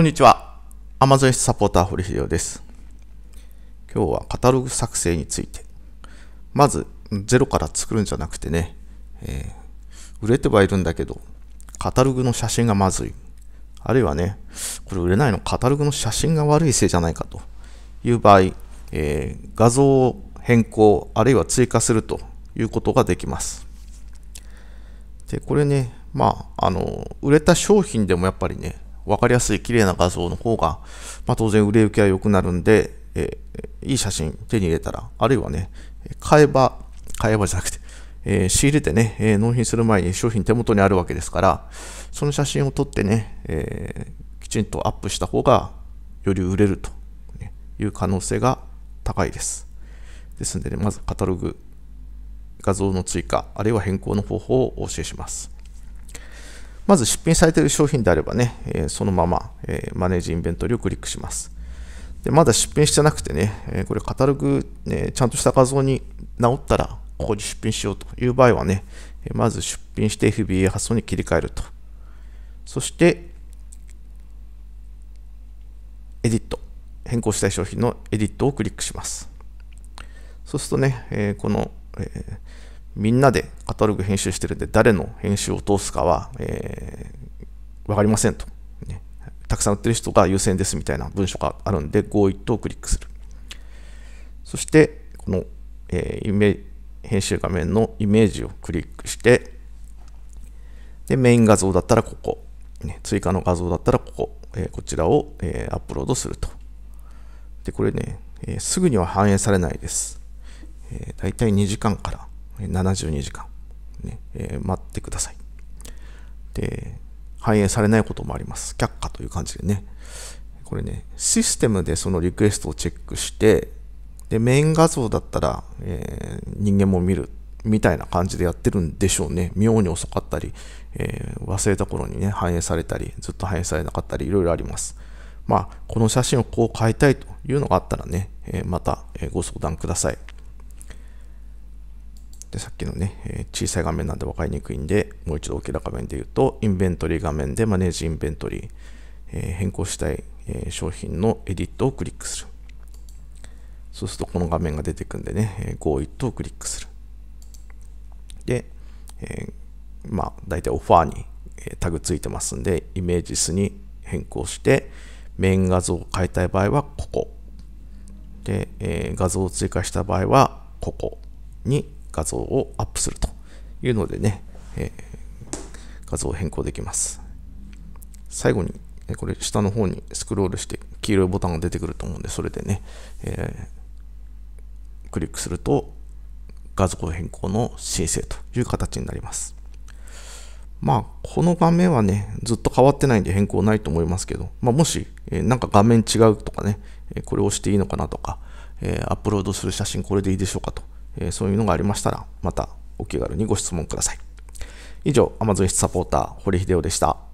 こんにちは。Amazon S サポーター堀秀夫です。今日はカタログ作成について。まず、ゼロから作るんじゃなくてね、えー、売れてはいるんだけど、カタログの写真がまずい。あるいはね、これ売れないのカタログの写真が悪いせいじゃないかという場合、えー、画像を変更、あるいは追加するということができます。で、これね、まあ、あの、売れた商品でもやっぱりね、分かりやすい綺麗な画像の方が、まあ、当然売れ行きは良くなるんで、えー、いい写真手に入れたら、あるいはね、買えば、買えばじゃなくて、えー、仕入れてね、えー、納品する前に商品手元にあるわけですから、その写真を撮ってね、えー、きちんとアップした方がより売れるという可能性が高いです。ですので、ね、まずカタログ、画像の追加、あるいは変更の方法をお教えします。まず出品されている商品であればね、えそのまま、えマネージインベントリをクリックします。でまだ出品してなくてね、えこれカタログ、ね、ちゃんとした画像に直ったら、ここに出品しようという場合はね、まず出品して FBA 発送に切り替えると。そして、エディット。変更したい商品のエディットをクリックします。そうするとね、えこの、えみんなでカタログ編集してるんで、誰の編集を通すかは、えー、わかりませんと、ね。たくさん売ってる人が優先ですみたいな文章があるんで、合意とクリックする。そして、この、えー、編集画面のイメージをクリックして、で、メイン画像だったらここ、ね、追加の画像だったらここ、えー、こちらを、えー、アップロードすると。で、これね、えー、すぐには反映されないです。えー、大体2時間から72時間、ねえー、待ってください。で、反映されないこともあります。却下という感じでね。これね、システムでそのリクエストをチェックして、で、メイン画像だったら、えー、人間も見る、みたいな感じでやってるんでしょうね。妙に遅かったり、えー、忘れた頃にね、反映されたり、ずっと反映されなかったり、いろいろあります。まあ、この写真をこう変えたいというのがあったらね、えー、またご相談ください。で、さっきのね、えー、小さい画面なんで分かりにくいんで、もう一度大きな画面で言うと、インベントリー画面でマネージインベントリー、えー、変更したい、えー、商品のエディットをクリックする。そうするとこの画面が出てくんでね、えー、Go It をクリックする。で、えー、まあ、大体オファーに、えー、タグついてますんで、イメージスに変更して、メイン画像を変えたい場合はここ。で、えー、画像を追加した場合はここに画像をアップするというのでね、えー、画像を変更できます。最後に、これ下の方にスクロールして黄色いボタンが出てくると思うんで、それでね、えー、クリックすると画像変更の申請という形になります。まあ、この画面はね、ずっと変わってないんで変更ないと思いますけど、まあ、もし、えー、なんか画面違うとかね、これを押していいのかなとか、えー、アップロードする写真これでいいでしょうかとえそういうのがありましたら、またお気軽にご質問ください。以上、Amazon サポーター、堀秀夫でした。